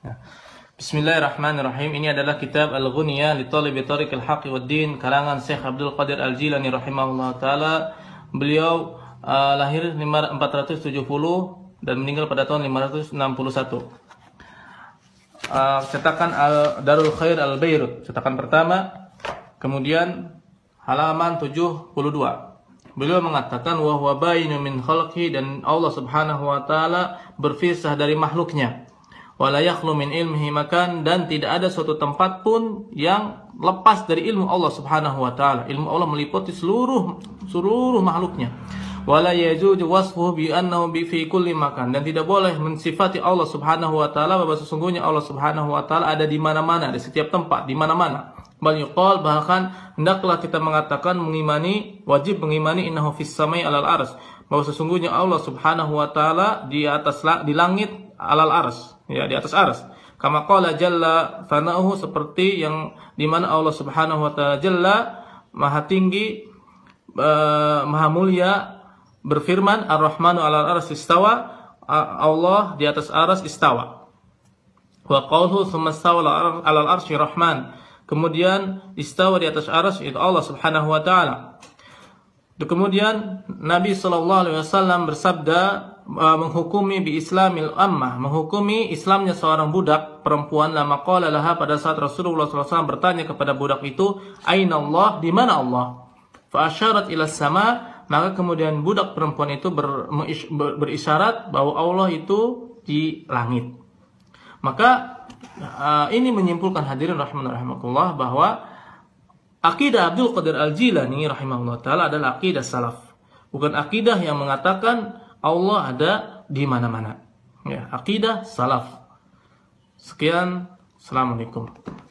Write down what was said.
Ya. Bismillahirrahmanirrahim. Ini adalah kitab Al-Ghunya li Talibi Tariq Al-Haqq wa Din karangan Syekh Abdul Qadir Al-Jilani rahimahullah taala. Beliau uh, lahir 470 dan meninggal pada tahun 561. Uh, cetakan Al Darul Khair Al Beirut, cetakan pertama. Kemudian halaman 72. Beliau mengatakan wa huwa dan Allah Subhanahu wa taala berpisah dari makhluknya wala min ilmihi makan dan tidak ada suatu tempat pun yang lepas dari ilmu Allah Subhanahu wa taala. Ilmu Allah meliputi seluruh seluruh makhluknya. Wala yajuju bi annahu bi fi kulli makan dan tidak boleh mensifati Allah Subhanahu wa taala bahwa sesungguhnya Allah Subhanahu wa taala ada di mana-mana, di setiap tempat, di mana-mana. Bal yuqal bahkan hendaklah kita mengatakan mengimani wajib mengimani innahu fis samai alal ars bahwa sesungguhnya Allah Subhanahu wa taala di atas di langit alal ars ya di atas ars kama qala jalla fanahu seperti yang dimana Allah Subhanahu wa taala jalla maha tinggi uh, maha mulia berfirman ar-rahmanu 'alal ars istawa Allah di atas ars istawa wa qawluhu thumma istawa 'alal arsy rahman kemudian istawa di atas ars itu Allah Subhanahu wa taala Kemudian Nabi Shallallahu Alaihi Wasallam bersabda e, menghukumi bi Islamil Ammah, menghukumi Islamnya seorang budak perempuan lama qala pada saat Rasulullah SAW bertanya kepada budak itu, Aina Allah, di mana Allah? Fa'asyarat ila sama, maka kemudian budak perempuan itu ber, ber, berisyarat bahwa Allah itu di langit. Maka uh, ini menyimpulkan hadirin Rahmatullah bahwa Akidah Abdul Qadir Al-Jilani rahimahullah taala adalah akidah salaf. Bukan akidah yang mengatakan Allah ada di mana-mana. Ya, akidah salaf. Sekian, assalamualaikum.